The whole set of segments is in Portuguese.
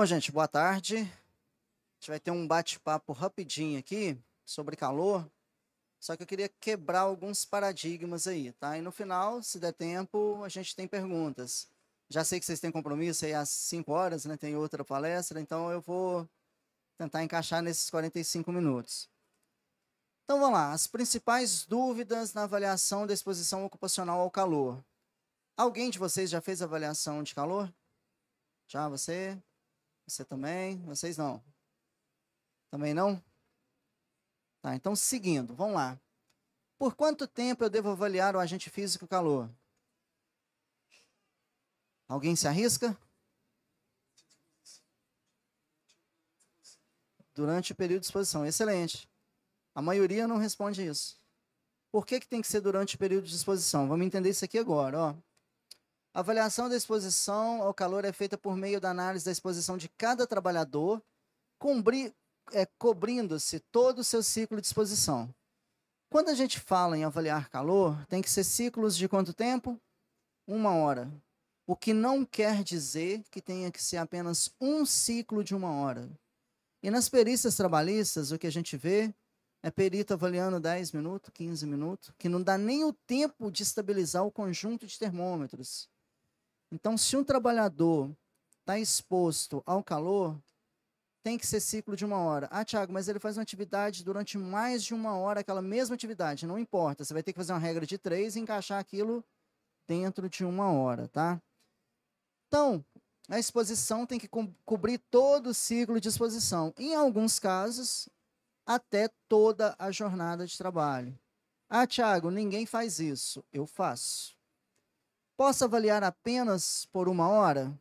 Bom, gente, boa tarde. A gente vai ter um bate-papo rapidinho aqui sobre calor. Só que eu queria quebrar alguns paradigmas aí, tá? E no final, se der tempo, a gente tem perguntas. Já sei que vocês têm compromisso aí às 5 horas, né? Tem outra palestra, então eu vou tentar encaixar nesses 45 minutos. Então vamos lá, as principais dúvidas na avaliação da exposição ocupacional ao calor. Alguém de vocês já fez avaliação de calor? Já você? Você também? Vocês não? Também não? Tá, então seguindo, vamos lá. Por quanto tempo eu devo avaliar o agente físico calor? Alguém se arrisca? Durante o período de exposição. Excelente. A maioria não responde isso. Por que, que tem que ser durante o período de exposição? Vamos entender isso aqui agora. Ó. A avaliação da exposição ao calor é feita por meio da análise da exposição de cada trabalhador, é, cobrindo-se todo o seu ciclo de exposição. Quando a gente fala em avaliar calor, tem que ser ciclos de quanto tempo? Uma hora. O que não quer dizer que tenha que ser apenas um ciclo de uma hora. E nas perícias trabalhistas, o que a gente vê é perito avaliando 10 minutos, 15 minutos, que não dá nem o tempo de estabilizar o conjunto de termômetros. Então, se um trabalhador está exposto ao calor, tem que ser ciclo de uma hora. Ah, Tiago, mas ele faz uma atividade durante mais de uma hora, aquela mesma atividade. Não importa, você vai ter que fazer uma regra de três e encaixar aquilo dentro de uma hora, tá? Então, a exposição tem que co cobrir todo o ciclo de exposição. Em alguns casos, até toda a jornada de trabalho. Ah, Tiago, ninguém faz isso. Eu faço. Posso avaliar apenas por uma hora?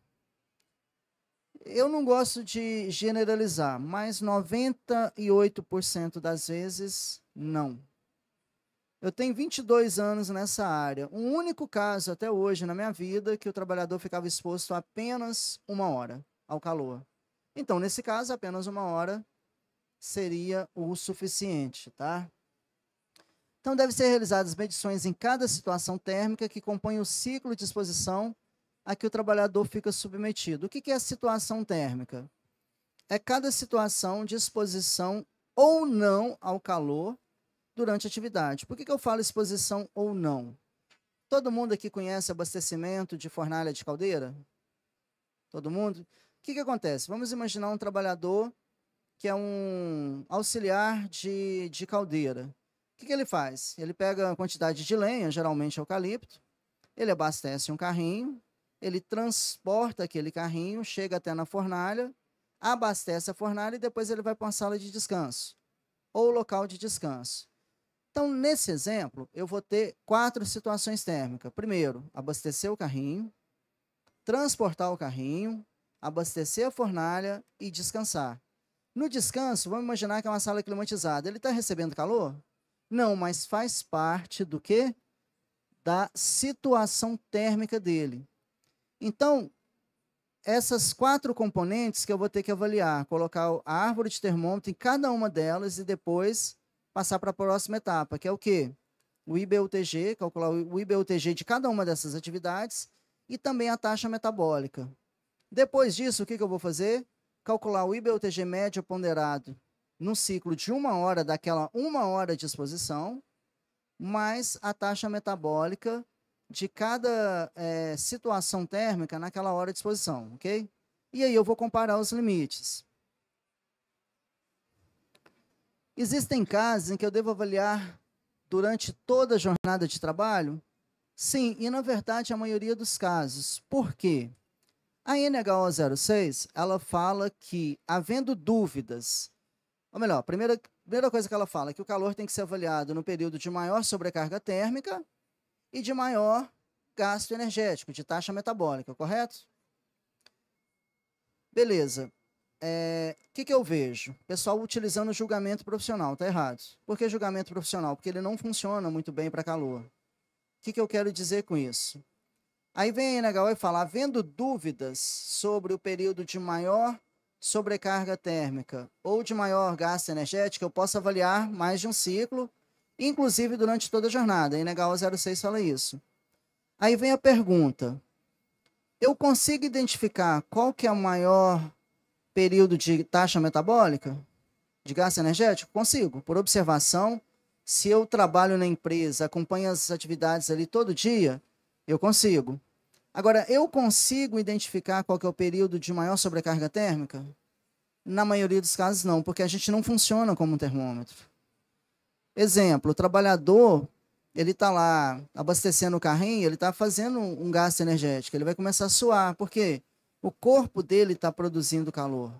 Eu não gosto de generalizar, mas 98% das vezes, não. Eu tenho 22 anos nessa área. Um único caso até hoje na minha vida que o trabalhador ficava exposto apenas uma hora ao calor. Então, nesse caso, apenas uma hora seria o suficiente, tá? Então, devem ser realizadas medições em cada situação térmica que compõe o ciclo de exposição a que o trabalhador fica submetido. O que é a situação térmica? É cada situação de exposição ou não ao calor durante a atividade. Por que eu falo exposição ou não? Todo mundo aqui conhece abastecimento de fornalha de caldeira? Todo mundo? O que, que acontece? Vamos imaginar um trabalhador que é um auxiliar de, de caldeira que, que ele faz? Ele pega a quantidade de lenha, geralmente eucalipto, ele abastece um carrinho, ele transporta aquele carrinho, chega até na fornalha, abastece a fornalha e depois ele vai para uma sala de descanso ou local de descanso. Então, nesse exemplo, eu vou ter quatro situações térmicas. Primeiro, abastecer o carrinho, transportar o carrinho, abastecer a fornalha e descansar. No descanso, vamos imaginar que é uma sala climatizada. Ele está recebendo calor? Não, mas faz parte do que Da situação térmica dele. Então, essas quatro componentes que eu vou ter que avaliar, colocar a árvore de termômetro em cada uma delas e depois passar para a próxima etapa, que é o quê? O IBUTG, calcular o IBUTG de cada uma dessas atividades e também a taxa metabólica. Depois disso, o que eu vou fazer? Calcular o IBUTG médio ponderado num ciclo de uma hora daquela uma hora de exposição, mais a taxa metabólica de cada é, situação térmica naquela hora de exposição, ok? E aí eu vou comparar os limites. Existem casos em que eu devo avaliar durante toda a jornada de trabalho? Sim, e na verdade a maioria dos casos. Por quê? A NHO 06, ela fala que, havendo dúvidas ou melhor, a primeira, primeira coisa que ela fala é que o calor tem que ser avaliado no período de maior sobrecarga térmica e de maior gasto energético, de taxa metabólica, correto? Beleza. O é, que, que eu vejo? Pessoal utilizando julgamento profissional, tá errado. Por que julgamento profissional? Porque ele não funciona muito bem para calor. O que, que eu quero dizer com isso? Aí vem a NHO e fala, havendo dúvidas sobre o período de maior sobrecarga térmica ou de maior gasto energético, eu posso avaliar mais de um ciclo, inclusive durante toda a jornada. A Inegal 06 fala isso. Aí vem a pergunta. Eu consigo identificar qual que é o maior período de taxa metabólica de gasto energético? Consigo, por observação. Se eu trabalho na empresa, acompanho as atividades ali todo dia, eu consigo. Agora, eu consigo identificar qual é o período de maior sobrecarga térmica? Na maioria dos casos, não, porque a gente não funciona como um termômetro. Exemplo, o trabalhador, ele está lá abastecendo o carrinho, ele está fazendo um gasto energético, ele vai começar a suar, porque o corpo dele está produzindo calor.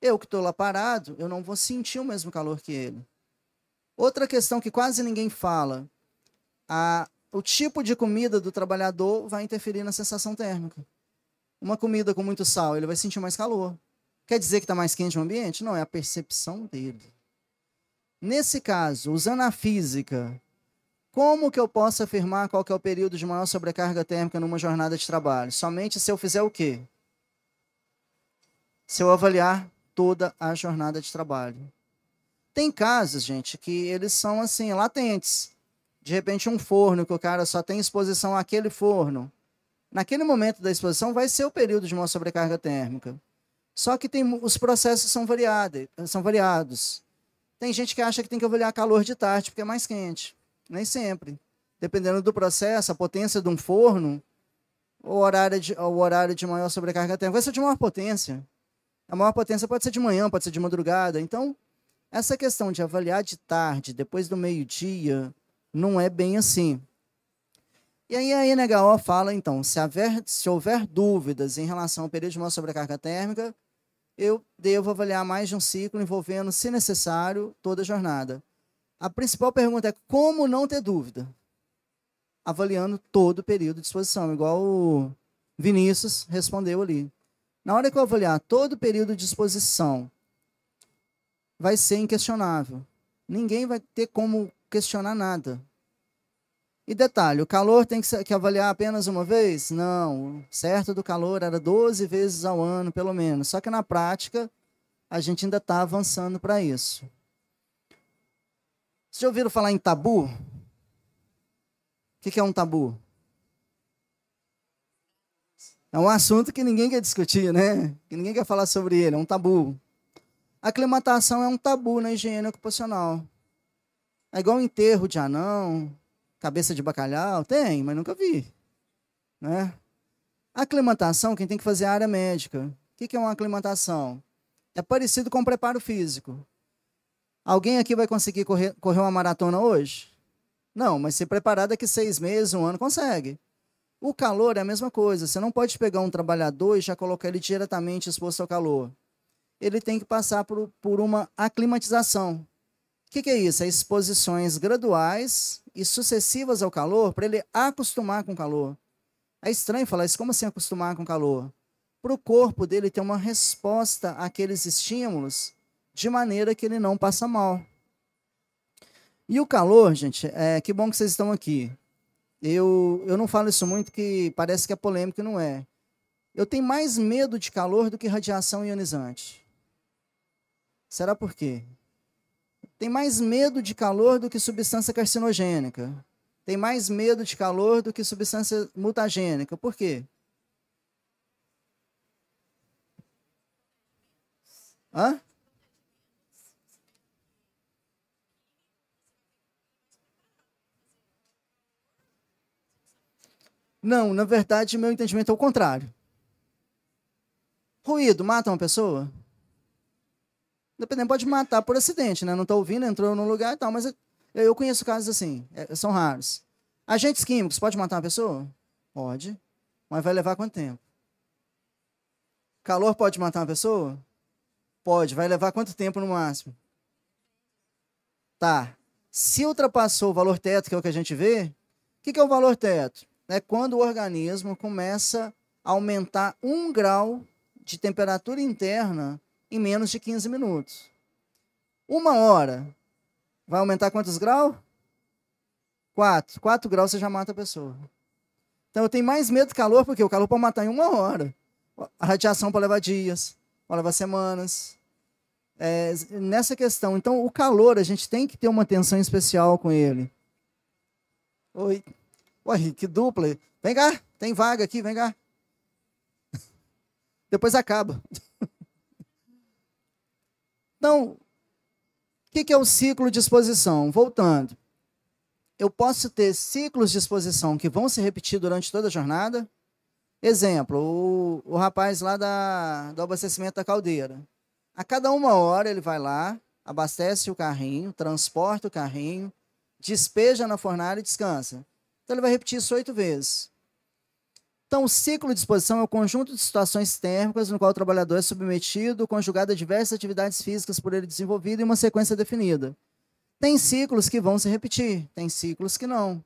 Eu que estou lá parado, eu não vou sentir o mesmo calor que ele. Outra questão que quase ninguém fala, a o tipo de comida do trabalhador vai interferir na sensação térmica. Uma comida com muito sal, ele vai sentir mais calor. Quer dizer que está mais quente o ambiente? Não, é a percepção dele. Nesse caso, usando a física, como que eu posso afirmar qual que é o período de maior sobrecarga térmica numa jornada de trabalho? Somente se eu fizer o quê? Se eu avaliar toda a jornada de trabalho. Tem casos, gente, que eles são assim, latentes de repente um forno que o cara só tem exposição àquele forno. Naquele momento da exposição vai ser o período de uma sobrecarga térmica. Só que tem, os processos são, variado, são variados. Tem gente que acha que tem que avaliar calor de tarde porque é mais quente. Nem sempre. Dependendo do processo, a potência de um forno, o horário de, o horário de maior sobrecarga térmica vai ser de maior potência. A maior potência pode ser de manhã, pode ser de madrugada. Então, essa questão de avaliar de tarde, depois do meio-dia, não é bem assim. E aí a NHO fala, então, se, se houver dúvidas em relação ao período de maior sobrecarga térmica, eu devo avaliar mais de um ciclo envolvendo, se necessário, toda a jornada. A principal pergunta é como não ter dúvida? Avaliando todo o período de exposição, igual o Vinícius respondeu ali. Na hora que eu avaliar todo o período de exposição, vai ser inquestionável. Ninguém vai ter como questionar nada. E detalhe, o calor tem que, que avaliar apenas uma vez? Não, certo do calor era 12 vezes ao ano, pelo menos. Só que na prática, a gente ainda está avançando para isso. Vocês já ouviram falar em tabu? O que, que é um tabu? É um assunto que ninguém quer discutir, né? Que ninguém quer falar sobre ele, é um tabu. A aclimatação é um tabu na higiene ocupacional. É igual enterro de anão, Cabeça de bacalhau? Tem, mas nunca vi. Né? Aclimatação, quem tem que fazer é a área médica. O que é uma aclimatação? É parecido com preparo físico. Alguém aqui vai conseguir correr, correr uma maratona hoje? Não, mas se preparar daqui seis meses, um ano, consegue. O calor é a mesma coisa. Você não pode pegar um trabalhador e já colocar ele diretamente exposto ao calor. Ele tem que passar por, por uma aclimatização. O que, que é isso? É exposições graduais e sucessivas ao calor para ele acostumar com o calor. É estranho falar isso, como assim acostumar com o calor? Para o corpo dele ter uma resposta àqueles estímulos de maneira que ele não passa mal. E o calor, gente, é, que bom que vocês estão aqui. Eu, eu não falo isso muito, que parece que é polêmico e não é. Eu tenho mais medo de calor do que radiação ionizante. Será por quê? tem mais medo de calor do que substância carcinogênica. Tem mais medo de calor do que substância mutagênica. Por quê? Hã? Não, na verdade, meu entendimento é o contrário. Ruído mata uma pessoa? Dependendo, pode matar por acidente, né? Não estou ouvindo, entrou num lugar e tal, mas eu conheço casos assim, é, são raros. Agentes químicos, pode matar uma pessoa? Pode, mas vai levar quanto tempo? Calor pode matar uma pessoa? Pode, vai levar quanto tempo no máximo? Tá. Se ultrapassou o valor teto, que é o que a gente vê, o que, que é o valor teto? É quando o organismo começa a aumentar um grau de temperatura interna em menos de 15 minutos. Uma hora vai aumentar quantos graus? Quatro, quatro graus você já mata a pessoa. Então eu tenho mais medo do calor, porque o calor pode matar em uma hora. A radiação pode levar dias, pode levar semanas. É, nessa questão. Então, o calor, a gente tem que ter uma atenção especial com ele. Oi. Oi, que dupla. Vem cá, tem vaga aqui, vem cá. Depois acaba. Então, o que, que é o ciclo de exposição? Voltando. Eu posso ter ciclos de exposição que vão se repetir durante toda a jornada. Exemplo, o, o rapaz lá da, do abastecimento da caldeira. A cada uma hora ele vai lá, abastece o carrinho, transporta o carrinho, despeja na fornalha e descansa. Então ele vai repetir isso oito vezes. Então, o ciclo de exposição é o conjunto de situações térmicas no qual o trabalhador é submetido, conjugado a diversas atividades físicas por ele desenvolvida em uma sequência definida. Tem ciclos que vão se repetir, tem ciclos que não.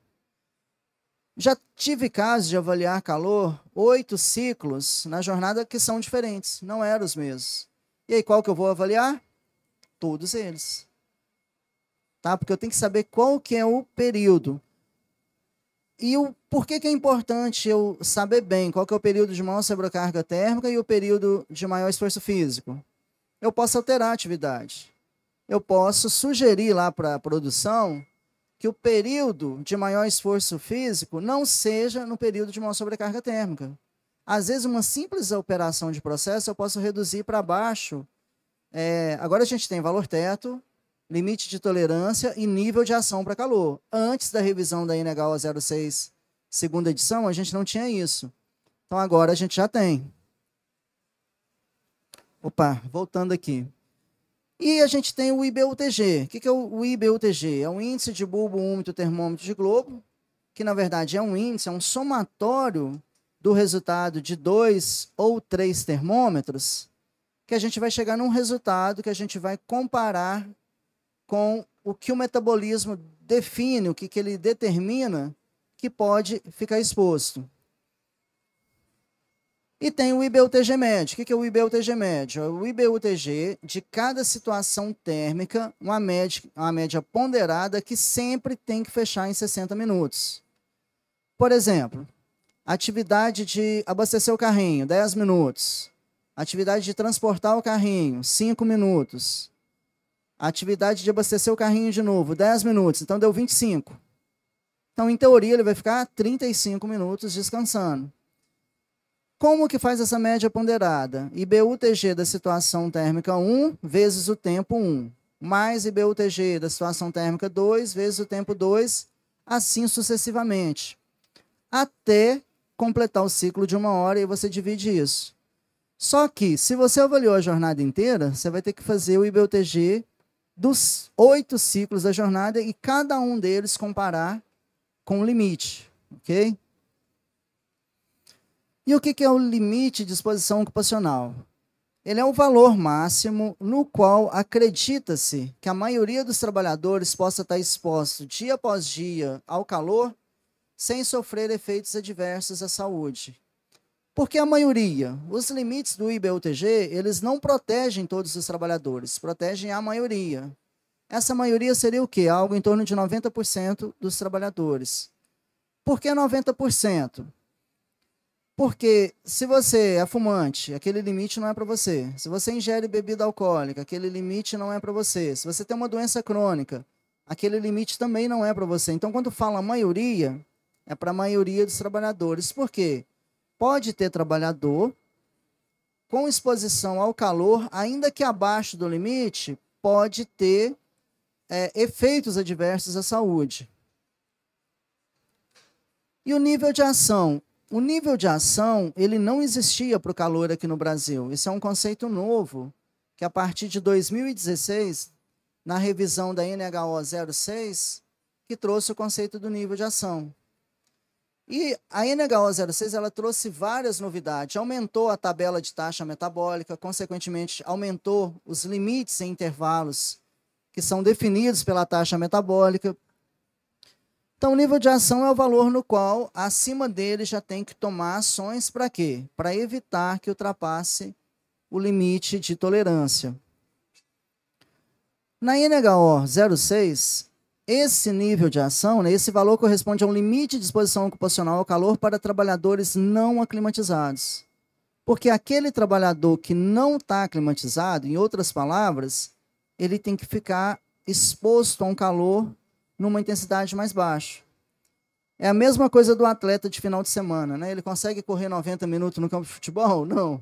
Já tive casos de avaliar calor, oito ciclos na jornada que são diferentes, não eram os mesmos. E aí, qual que eu vou avaliar? Todos eles. Tá? Porque eu tenho que saber qual que é o período. E o, por que, que é importante eu saber bem qual que é o período de maior sobrecarga térmica e o período de maior esforço físico? Eu posso alterar a atividade. Eu posso sugerir lá para a produção que o período de maior esforço físico não seja no período de maior sobrecarga térmica. Às vezes, uma simples operação de processo eu posso reduzir para baixo. É, agora a gente tem valor teto, limite de tolerância e nível de ação para calor. Antes da revisão da INEGAL 06, segunda edição, a gente não tinha isso. Então agora a gente já tem. Opa, voltando aqui. E a gente tem o IBUTG. O que é o IBUTG? É um índice de bulbo úmido termômetro de globo, que na verdade é um índice, é um somatório do resultado de dois ou três termômetros, que a gente vai chegar num resultado que a gente vai comparar com o que o metabolismo define, o que, que ele determina que pode ficar exposto. E tem o IBUTG médio. O que é o IBUTG médio? É o IBUTG de cada situação térmica, uma média, uma média ponderada que sempre tem que fechar em 60 minutos. Por exemplo, atividade de abastecer o carrinho, 10 minutos. Atividade de transportar o carrinho, 5 minutos. A atividade de abastecer o carrinho de novo, 10 minutos, então deu 25. Então, em teoria, ele vai ficar 35 minutos descansando. Como que faz essa média ponderada? IBUTG da situação térmica 1 vezes o tempo 1, mais IBUTG da situação térmica 2 vezes o tempo 2, assim sucessivamente, até completar o ciclo de uma hora e você divide isso. Só que, se você avaliou a jornada inteira, você vai ter que fazer o IBUTG dos oito ciclos da jornada e cada um deles comparar com o limite, ok? E o que, que é o limite de exposição ocupacional? Ele é o valor máximo no qual acredita-se que a maioria dos trabalhadores possa estar exposto dia após dia ao calor sem sofrer efeitos adversos à saúde. Porque a maioria, os limites do IBUTG, eles não protegem todos os trabalhadores, protegem a maioria. Essa maioria seria o quê? Algo em torno de 90% dos trabalhadores. Por que 90%? Porque se você é fumante, aquele limite não é para você. Se você ingere bebida alcoólica, aquele limite não é para você. Se você tem uma doença crônica, aquele limite também não é para você. Então, quando fala maioria, é para a maioria dos trabalhadores. Por quê? pode ter trabalhador com exposição ao calor, ainda que abaixo do limite, pode ter é, efeitos adversos à saúde. E o nível de ação? O nível de ação ele não existia para o calor aqui no Brasil. Isso é um conceito novo que a partir de 2016, na revisão da NHO 06, que trouxe o conceito do nível de ação. E a NHO06 ela trouxe várias novidades, aumentou a tabela de taxa metabólica, consequentemente aumentou os limites e intervalos que são definidos pela taxa metabólica. Então, o nível de ação é o valor no qual, acima dele, já tem que tomar ações para quê? Para evitar que ultrapasse o limite de tolerância. Na NHO 06, esse nível de ação, né, esse valor corresponde a um limite de exposição ocupacional ao calor para trabalhadores não aclimatizados. Porque aquele trabalhador que não está aclimatizado, em outras palavras, ele tem que ficar exposto a um calor numa intensidade mais baixa. É a mesma coisa do atleta de final de semana, né? Ele consegue correr 90 minutos no campo de futebol? Não.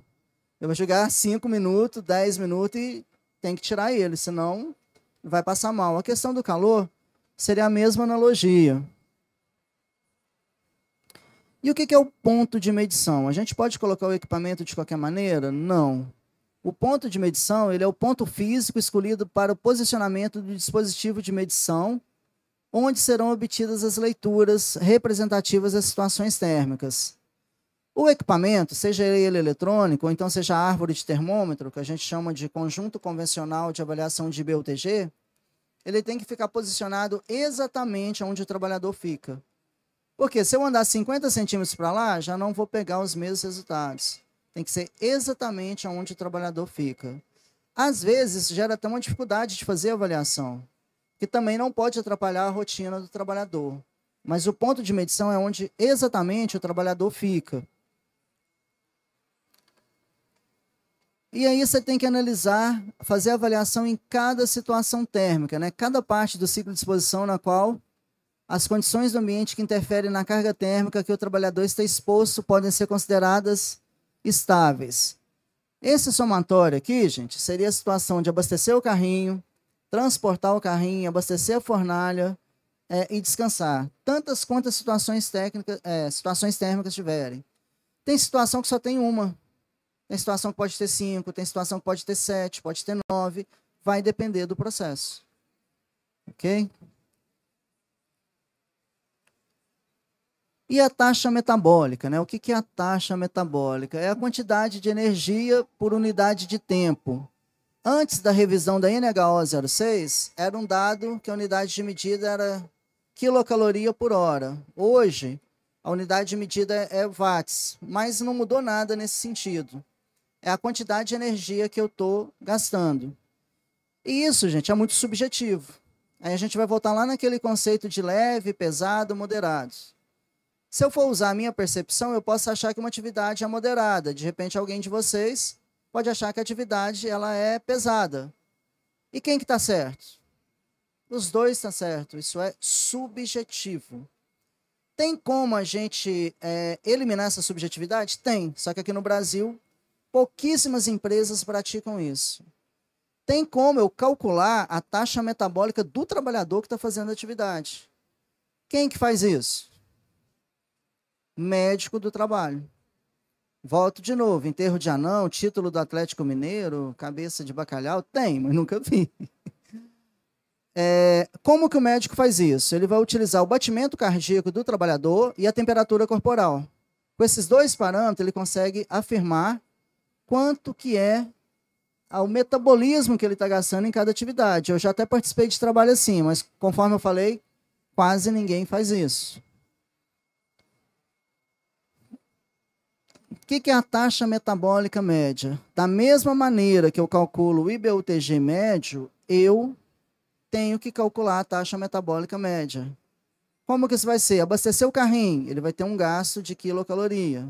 Ele vai jogar 5 minutos, 10 minutos e tem que tirar ele, senão vai passar mal. A questão do calor Seria a mesma analogia. E o que é o ponto de medição? A gente pode colocar o equipamento de qualquer maneira? Não. O ponto de medição ele é o ponto físico escolhido para o posicionamento do dispositivo de medição, onde serão obtidas as leituras representativas das situações térmicas. O equipamento, seja ele eletrônico ou então seja a árvore de termômetro, que a gente chama de conjunto convencional de avaliação de BUTG, ele tem que ficar posicionado exatamente onde o trabalhador fica. Porque se eu andar 50 centímetros para lá, já não vou pegar os mesmos resultados. Tem que ser exatamente onde o trabalhador fica. Às vezes, gera até uma dificuldade de fazer a avaliação, que também não pode atrapalhar a rotina do trabalhador. Mas o ponto de medição é onde exatamente o trabalhador fica. E aí você tem que analisar, fazer avaliação em cada situação térmica, né? cada parte do ciclo de exposição na qual as condições do ambiente que interferem na carga térmica que o trabalhador está exposto podem ser consideradas estáveis. Esse somatório aqui, gente, seria a situação de abastecer o carrinho, transportar o carrinho, abastecer a fornalha é, e descansar. Tantas quantas situações, técnicas, é, situações térmicas tiverem. Tem situação que só tem uma, tem situação que pode ter cinco, tem situação que pode ter sete, pode ter nove. Vai depender do processo. Ok? E a taxa metabólica, né? O que, é a taxa metabólica? É a quantidade de energia por unidade de tempo. Antes da revisão da NHO 06, era um dado que a unidade de medida era quilocaloria por hora. Hoje, a unidade de medida é watts, mas não mudou nada nesse sentido é a quantidade de energia que eu estou gastando. E isso, gente, é muito subjetivo. Aí a gente vai voltar lá naquele conceito de leve, pesado, moderado. Se eu for usar a minha percepção, eu posso achar que uma atividade é moderada. De repente, alguém de vocês pode achar que a atividade ela é pesada. E quem que está certo? Os dois estão tá certo. Isso é subjetivo. Tem como a gente é, eliminar essa subjetividade? Tem. Só que aqui no Brasil Pouquíssimas empresas praticam isso. Tem como eu calcular a taxa metabólica do trabalhador que está fazendo a atividade. Quem que faz isso? Médico do trabalho. Volto de novo, enterro de anão, título do Atlético Mineiro, cabeça de bacalhau, tem, mas nunca vi. É, como que o médico faz isso? Ele vai utilizar o batimento cardíaco do trabalhador e a temperatura corporal. Com esses dois parâmetros, ele consegue afirmar quanto que é ao metabolismo que ele está gastando em cada atividade. Eu já até participei de trabalho assim, mas conforme eu falei, quase ninguém faz isso. O que, que é a taxa metabólica média? Da mesma maneira que eu calculo o IBUTG médio, eu tenho que calcular a taxa metabólica média. Como que isso vai ser? Abastecer o carrinho, ele vai ter um gasto de quilocaloria.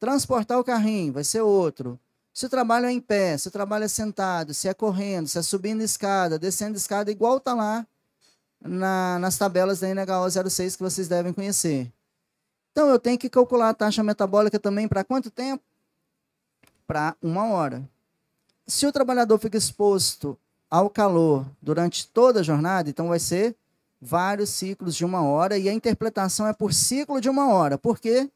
Transportar o carrinho, vai ser outro se o trabalho é em pé, se o trabalho é sentado, se é correndo, se é subindo escada, descendo escada, igual está lá na, nas tabelas da NHO 06 que vocês devem conhecer. Então, eu tenho que calcular a taxa metabólica também para quanto tempo? Para uma hora. Se o trabalhador fica exposto ao calor durante toda a jornada, então vai ser vários ciclos de uma hora, e a interpretação é por ciclo de uma hora. Por quê?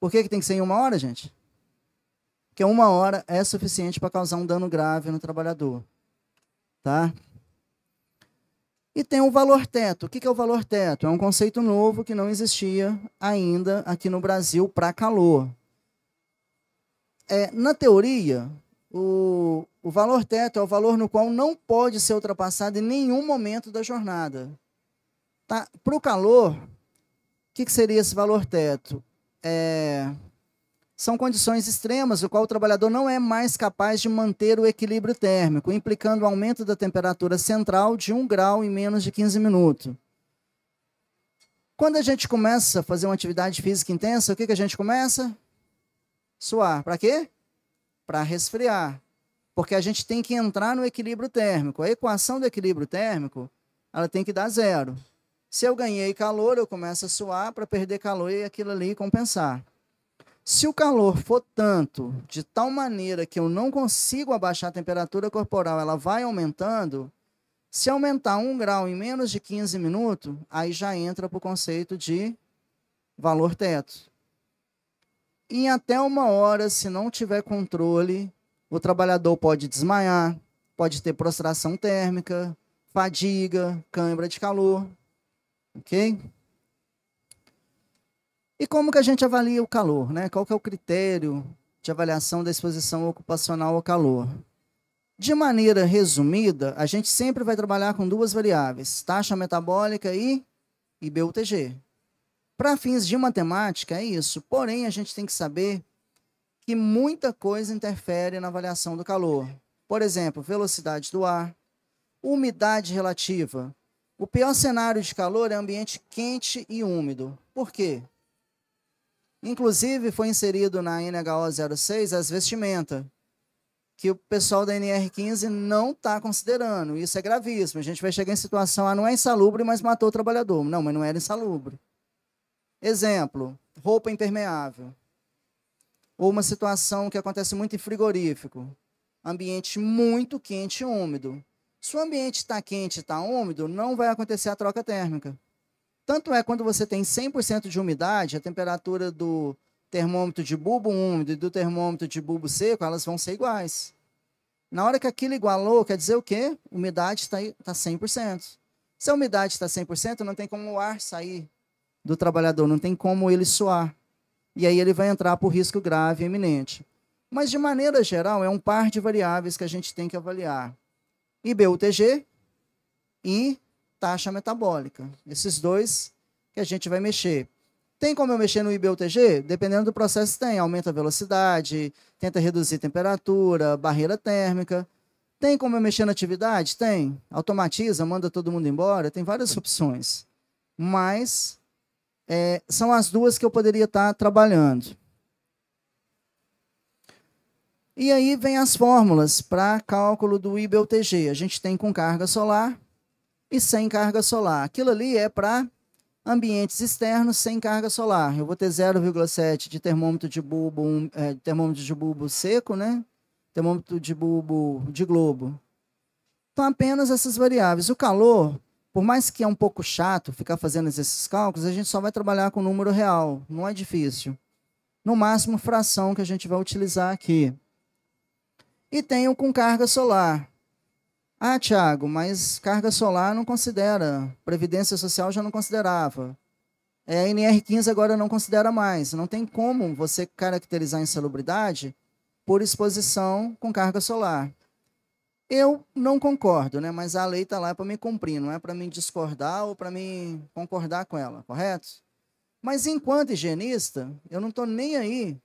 Por que, que tem que ser em uma hora, gente? que é uma hora é suficiente para causar um dano grave no trabalhador. Tá? E tem o valor teto. O que é o valor teto? É um conceito novo que não existia ainda aqui no Brasil para calor. É, na teoria, o, o valor teto é o valor no qual não pode ser ultrapassado em nenhum momento da jornada. Tá? Para o calor, o que, que seria esse valor teto? É, são condições extremas, o qual o trabalhador não é mais capaz de manter o equilíbrio térmico, implicando o aumento da temperatura central de 1 grau em menos de 15 minutos. Quando a gente começa a fazer uma atividade física intensa, o que, que a gente começa? Suar. Para quê? Para resfriar. Porque a gente tem que entrar no equilíbrio térmico. A equação do equilíbrio térmico, ela tem que dar zero. Se eu ganhei calor, eu começo a suar para perder calor e aquilo ali compensar. Se o calor for tanto, de tal maneira que eu não consigo abaixar a temperatura corporal, ela vai aumentando. Se aumentar um grau em menos de 15 minutos, aí já entra para o conceito de valor teto. Em até uma hora, se não tiver controle, o trabalhador pode desmaiar, pode ter prostração térmica, fadiga, câimbra de calor. Ok? E como que a gente avalia o calor? Né? Qual que é o critério de avaliação da exposição ocupacional ao calor? De maneira resumida, a gente sempre vai trabalhar com duas variáveis, taxa metabólica e IBUTG. Para fins de matemática, é isso. Porém, a gente tem que saber que muita coisa interfere na avaliação do calor. Por exemplo, velocidade do ar, umidade relativa. O pior cenário de calor é ambiente quente e úmido. Por quê? Inclusive, foi inserido na NHO 06 as vestimentas, que o pessoal da NR15 não está considerando. Isso é gravíssimo. A gente vai chegar em situação, ah, não é insalubre, mas matou o trabalhador. Não, mas não era insalubre. Exemplo, roupa impermeável. Ou uma situação que acontece muito em frigorífico. Ambiente muito quente e úmido. Se o ambiente está quente e está úmido, não vai acontecer a troca térmica. Tanto é quando você tem 100% de umidade, a temperatura do termômetro de bulbo úmido e do termômetro de bulbo seco, elas vão ser iguais. Na hora que aquilo igualou, quer dizer o quê? Umidade está tá 100%. Se a umidade está 100%, não tem como o ar sair do trabalhador, não tem como ele suar. E aí ele vai entrar por risco grave e iminente. Mas, de maneira geral, é um par de variáveis que a gente tem que avaliar. IBUTG e taxa metabólica. Esses dois que a gente vai mexer. Tem como eu mexer no IBUTG? Dependendo do processo, tem. Aumenta a velocidade, tenta reduzir a temperatura, barreira térmica. Tem como eu mexer na atividade? Tem. Automatiza, manda todo mundo embora. Tem várias opções. Mas é, são as duas que eu poderia estar trabalhando. E aí vem as fórmulas para cálculo do IBUTG. A gente tem com carga solar, e sem carga solar. Aquilo ali é para ambientes externos sem carga solar. Eu vou ter 0,7 de termômetro de bulbo, um, é, termômetro de bulbo seco, né? Termômetro de bulbo de globo. Então apenas essas variáveis. O calor, por mais que é um pouco chato ficar fazendo esses cálculos, a gente só vai trabalhar com número real, não é difícil. No máximo fração que a gente vai utilizar aqui. E tenho com carga solar. Ah, Tiago, mas carga solar não considera, previdência social já não considerava. É, a NR15 agora não considera mais. Não tem como você caracterizar insalubridade por exposição com carga solar. Eu não concordo, né? mas a lei está lá para me cumprir, não é para me discordar ou para me concordar com ela, correto? Mas enquanto higienista, eu não estou nem aí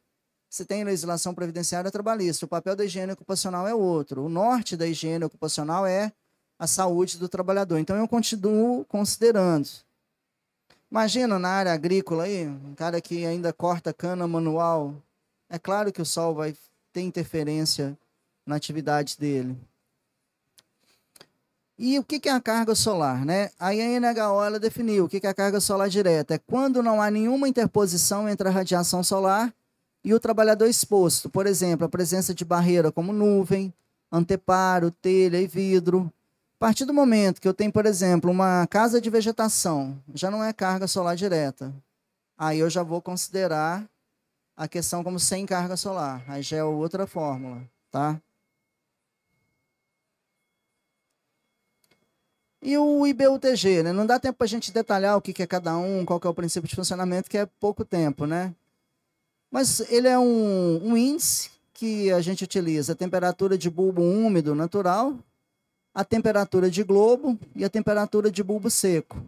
você tem legislação previdenciária trabalhista. O papel da higiene ocupacional é outro. O norte da higiene ocupacional é a saúde do trabalhador. Então eu continuo considerando. Imagina na área agrícola aí, um cara que ainda corta cana manual. É claro que o sol vai ter interferência na atividade dele. E o que é a carga solar? Né? Aí a NHO ela definiu o que é a carga solar direta. É quando não há nenhuma interposição entre a radiação solar e o trabalhador exposto, por exemplo, a presença de barreira como nuvem, anteparo, telha e vidro. A partir do momento que eu tenho, por exemplo, uma casa de vegetação, já não é carga solar direta. Aí eu já vou considerar a questão como sem carga solar. Aí já é outra fórmula, tá? E o IBUTG, né? Não dá tempo para a gente detalhar o que, é cada um, qual é o princípio de funcionamento, que é pouco tempo, né? Mas ele é um, um índice que a gente utiliza a temperatura de bulbo úmido natural, a temperatura de globo e a temperatura de bulbo seco.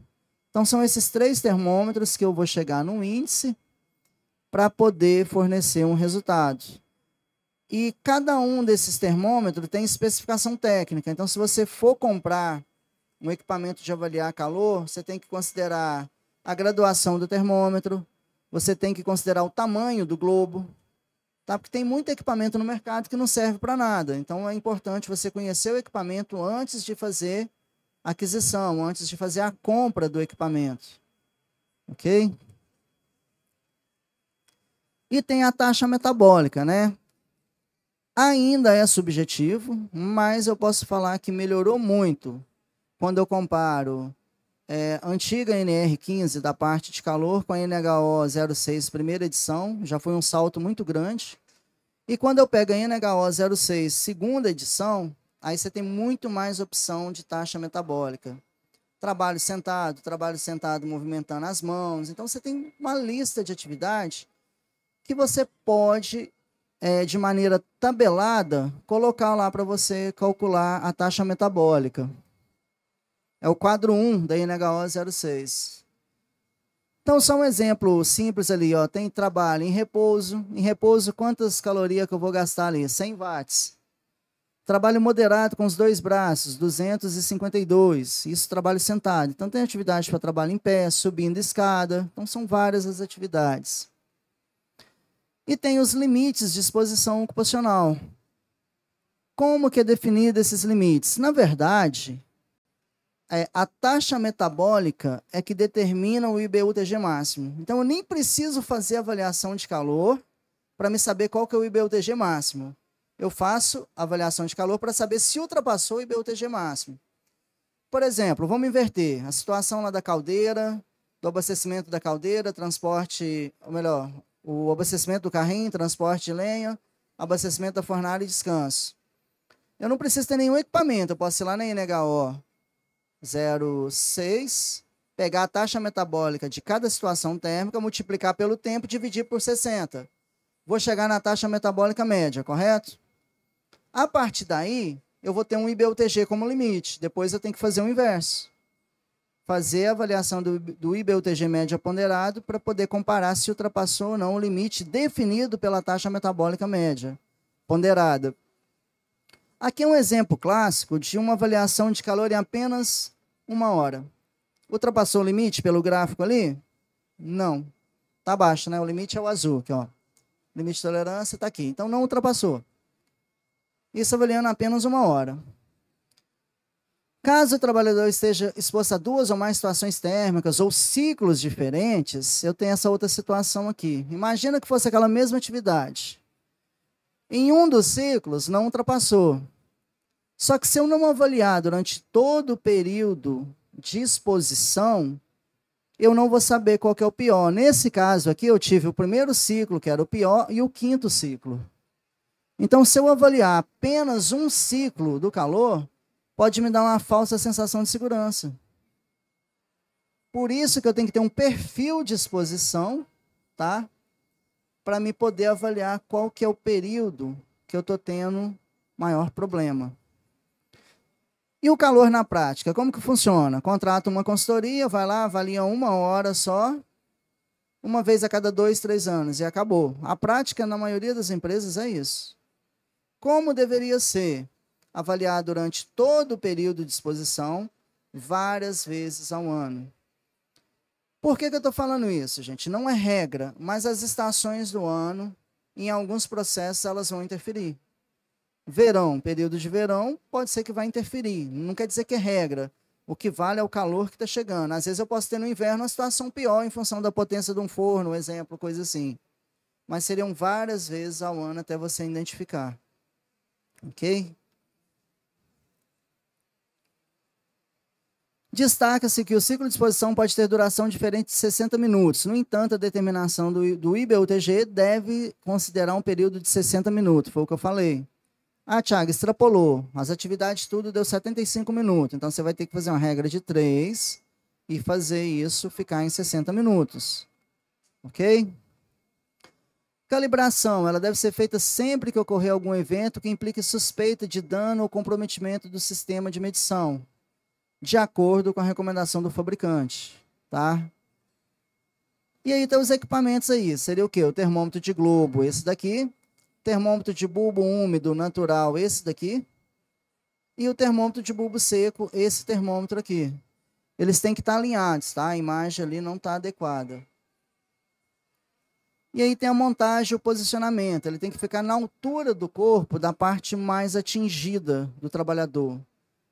Então, são esses três termômetros que eu vou chegar no índice para poder fornecer um resultado. E cada um desses termômetros tem especificação técnica. Então, se você for comprar um equipamento de avaliar calor, você tem que considerar a graduação do termômetro, você tem que considerar o tamanho do globo, tá? Porque tem muito equipamento no mercado que não serve para nada. Então é importante você conhecer o equipamento antes de fazer a aquisição, antes de fazer a compra do equipamento. OK? E tem a taxa metabólica, né? Ainda é subjetivo, mas eu posso falar que melhorou muito quando eu comparo é, antiga NR15 da parte de calor com a NHO 06 primeira edição, já foi um salto muito grande. E quando eu pego a NHO 06 segunda edição, aí você tem muito mais opção de taxa metabólica. Trabalho sentado, trabalho sentado movimentando as mãos. Então você tem uma lista de atividades que você pode, é, de maneira tabelada, colocar lá para você calcular a taxa metabólica. É o quadro 1 da INHO 06. Então, só um exemplo simples ali, ó. Tem trabalho em repouso. Em repouso, quantas calorias que eu vou gastar ali? 100 watts. Trabalho moderado com os dois braços, 252. Isso trabalho sentado. Então, tem atividade para trabalho em pé, subindo escada. Então, são várias as atividades. E tem os limites de exposição ocupacional. Como que é definido esses limites? Na verdade, é, a taxa metabólica é que determina o IBUTG máximo. Então, eu nem preciso fazer avaliação de calor para me saber qual que é o IBUTG máximo. Eu faço avaliação de calor para saber se ultrapassou o IBUTG máximo. Por exemplo, vamos inverter a situação lá da caldeira, do abastecimento da caldeira, transporte, ou melhor, o abastecimento do carrinho, transporte de lenha, abastecimento da fornalha e descanso. Eu não preciso ter nenhum equipamento, eu posso ir lá na NHO, 0,6, pegar a taxa metabólica de cada situação térmica, multiplicar pelo tempo, dividir por 60. Vou chegar na taxa metabólica média, correto? A partir daí, eu vou ter um IBUTG como limite. Depois eu tenho que fazer o inverso. Fazer a avaliação do, do IBUTG média ponderado para poder comparar se ultrapassou ou não o limite definido pela taxa metabólica média ponderada. Aqui é um exemplo clássico de uma avaliação de calor em apenas uma hora. Ultrapassou o limite pelo gráfico ali? Não. Está baixo, né? O limite é o azul, aqui, ó. limite de tolerância está aqui. Então, não ultrapassou. Isso avaliando apenas uma hora. Caso o trabalhador esteja exposto a duas ou mais situações térmicas ou ciclos diferentes, eu tenho essa outra situação aqui. Imagina que fosse aquela mesma atividade. Em um dos ciclos, não ultrapassou. Só que se eu não avaliar durante todo o período de exposição, eu não vou saber qual é o pior. Nesse caso aqui, eu tive o primeiro ciclo, que era o pior, e o quinto ciclo. Então, se eu avaliar apenas um ciclo do calor, pode me dar uma falsa sensação de segurança. Por isso que eu tenho que ter um perfil de exposição, tá? Para me poder avaliar qual que é o período que eu estou tendo maior problema. E o calor na prática, como que funciona? Contrata uma consultoria, vai lá, avalia uma hora só, uma vez a cada dois, três anos e acabou. A prática na maioria das empresas é isso. Como deveria ser? Avaliar durante todo o período de exposição, várias vezes ao ano. Por que, que eu estou falando isso, gente? Não é regra, mas as estações do ano, em alguns processos, elas vão interferir. Verão, período de verão, pode ser que vai interferir. Não quer dizer que é regra. O que vale é o calor que está chegando. Às vezes eu posso ter no inverno uma situação pior em função da potência de um forno, um exemplo, coisa assim. Mas seriam várias vezes ao ano até você identificar. Ok? Destaca-se que o ciclo de exposição pode ter duração diferente de 60 minutos. No entanto, a determinação do, do IBUTG deve considerar um período de 60 minutos, foi o que eu falei. Ah, Thiago, extrapolou. As atividades tudo deu 75 minutos. Então você vai ter que fazer uma regra de 3 e fazer isso ficar em 60 minutos. Ok? Calibração, ela deve ser feita sempre que ocorrer algum evento que implique suspeita de dano ou comprometimento do sistema de medição, de acordo com a recomendação do fabricante, tá? E aí estão tá os equipamentos aí, seria o quê? O termômetro de globo, esse daqui, termômetro de bulbo úmido natural, esse daqui, e o termômetro de bulbo seco, esse termômetro aqui. Eles têm que estar alinhados, tá? A imagem ali não está adequada. E aí tem a montagem e o posicionamento. Ele tem que ficar na altura do corpo da parte mais atingida do trabalhador.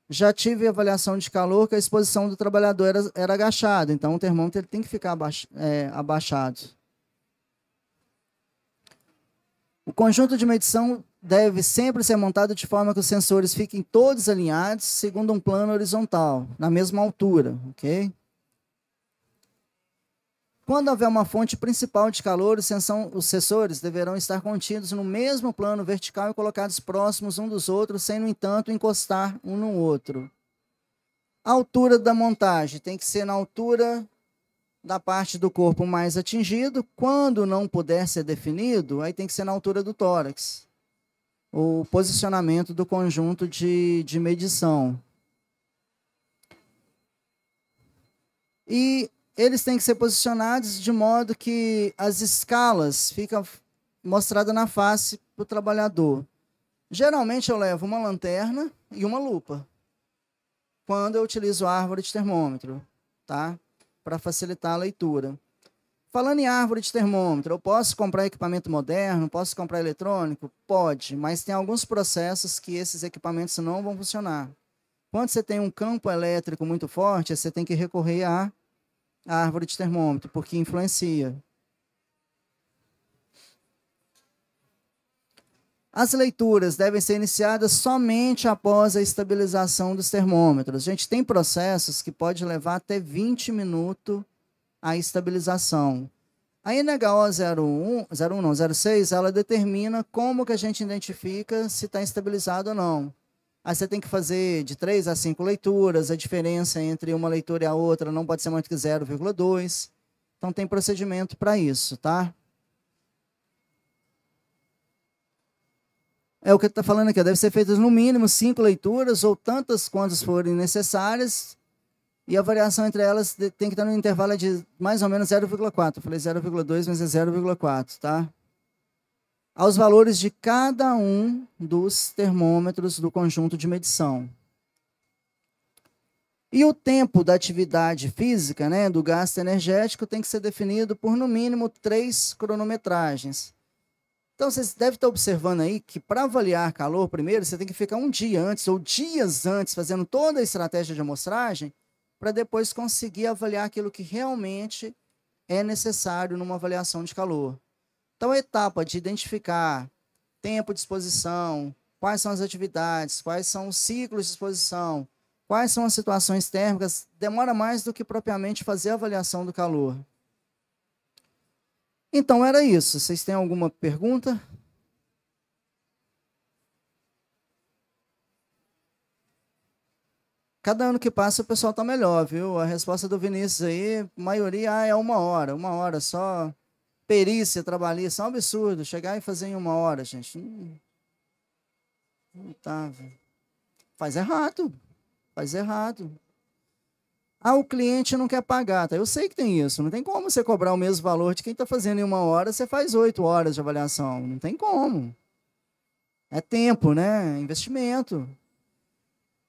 Já tive avaliação de calor que a exposição do trabalhador era, era agachada, então o termômetro ele tem que ficar é, abaixado. O conjunto de medição deve sempre ser montado de forma que os sensores fiquem todos alinhados segundo um plano horizontal, na mesma altura, ok? Quando houver uma fonte principal de calor, os, os sensores deverão estar contidos no mesmo plano vertical e colocados próximos um dos outros, sem, no entanto, encostar um no outro. A altura da montagem tem que ser na altura da parte do corpo mais atingido, quando não puder ser definido, aí tem que ser na altura do tórax. O posicionamento do conjunto de, de medição. E eles têm que ser posicionados de modo que as escalas ficam mostradas na face para o trabalhador. Geralmente eu levo uma lanterna e uma lupa quando eu utilizo a árvore de termômetro, tá? para facilitar a leitura. Falando em árvore de termômetro, eu posso comprar equipamento moderno, posso comprar eletrônico? Pode, mas tem alguns processos que esses equipamentos não vão funcionar. Quando você tem um campo elétrico muito forte, você tem que recorrer à árvore de termômetro, porque influencia. As leituras devem ser iniciadas somente após a estabilização dos termômetros. A gente tem processos que pode levar até 20 minutos a estabilização. A NHO 01, 01 não, 06, ela determina como que a gente identifica se está estabilizado ou não. Aí você tem que fazer de 3 a 5 leituras, a diferença entre uma leitura e a outra não pode ser mais que 0,2. Então tem procedimento para isso, tá? É o que está falando aqui, deve ser feitas no mínimo cinco leituras ou tantas quantas forem necessárias, e a variação entre elas tem que estar no intervalo de mais ou menos 0,4. Eu falei 0,2, mas é 0,4, tá? Aos valores de cada um dos termômetros do conjunto de medição. E o tempo da atividade física, né, do gasto energético, tem que ser definido por no mínimo três cronometragens. Então, vocês devem estar observando aí que para avaliar calor, primeiro, você tem que ficar um dia antes ou dias antes fazendo toda a estratégia de amostragem para depois conseguir avaliar aquilo que realmente é necessário numa avaliação de calor. Então, a etapa de identificar tempo de exposição, quais são as atividades, quais são os ciclos de exposição, quais são as situações térmicas, demora mais do que propriamente fazer a avaliação do calor. Então era isso. Vocês têm alguma pergunta? Cada ano que passa o pessoal está melhor, viu? A resposta do Vinícius aí, maioria ah, é uma hora, uma hora só. Perícia trabalhista, é um absurdo. Chegar e fazer em uma hora, gente. não tá, velho. Faz errado. Faz errado. Ah, o cliente não quer pagar. Tá? Eu sei que tem isso. Não tem como você cobrar o mesmo valor de quem está fazendo em uma hora, você faz oito horas de avaliação. Não tem como. É tempo, né? É investimento.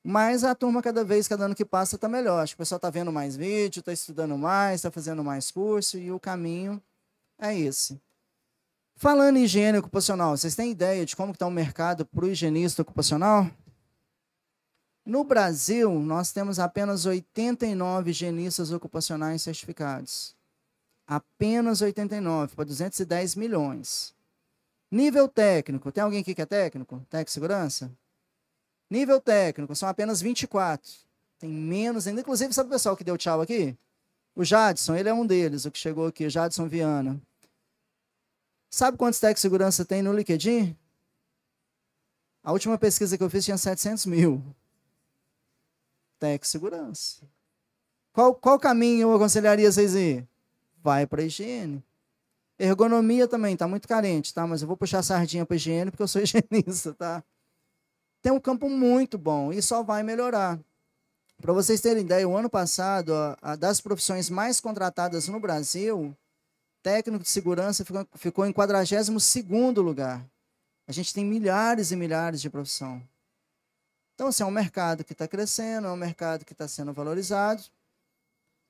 Mas a turma, cada vez, cada ano que passa, está melhor. Acho que o pessoal está vendo mais vídeo, está estudando mais, está fazendo mais curso e o caminho é esse. Falando em higiene ocupacional, vocês têm ideia de como está o mercado para o higienista ocupacional? No Brasil, nós temos apenas 89 higienistas ocupacionais certificados. Apenas 89, para 210 milhões. Nível técnico, tem alguém aqui que é técnico? Técnico segurança? Nível técnico, são apenas 24. Tem menos ainda. Inclusive, sabe o pessoal que deu tchau aqui? O Jadson, ele é um deles, o que chegou aqui, Jadson Viana. Sabe quantos técnicos de segurança tem no LinkedIn? A última pesquisa que eu fiz tinha 700 mil. Tec Segurança. Qual, qual caminho eu aconselharia vocês ir? Vai para a higiene. Ergonomia também, está muito carente, tá? Mas eu vou puxar a sardinha para higiene porque eu sou higienista, tá? Tem um campo muito bom e só vai melhorar. Para vocês terem ideia, o ano passado, a, a das profissões mais contratadas no Brasil, técnico de segurança ficou, ficou em 42º lugar. A gente tem milhares e milhares de profissão. Então, assim, é um mercado que está crescendo, é um mercado que está sendo valorizado.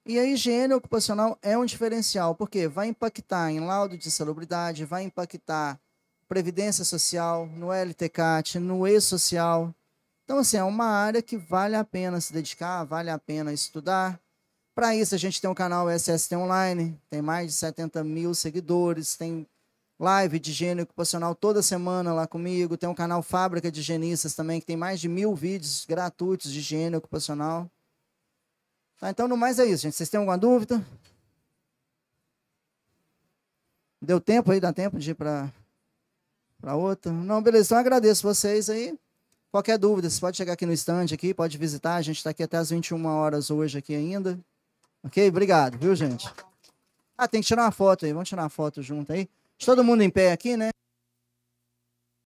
E a higiene ocupacional é um diferencial, porque vai impactar em laudo de insalubridade, vai impactar previdência social, no LTCAT, no E-social. Então, assim, é uma área que vale a pena se dedicar, vale a pena estudar. Para isso, a gente tem o um canal SST Online, tem mais de 70 mil seguidores, tem live de higiene ocupacional toda semana lá comigo. Tem um canal Fábrica de Higienistas também, que tem mais de mil vídeos gratuitos de higiene ocupacional. Tá, então, no mais é isso, gente. Vocês têm alguma dúvida? Deu tempo aí? Dá tempo de ir para outra? Não, beleza. Então, agradeço vocês aí. Qualquer dúvida, você pode chegar aqui no stand aqui, pode visitar. A gente está aqui até as 21 horas hoje aqui ainda. Ok? Obrigado, viu, gente? Ah, tem que tirar uma foto aí. Vamos tirar uma foto junto aí. Todo mundo em pé aqui, né?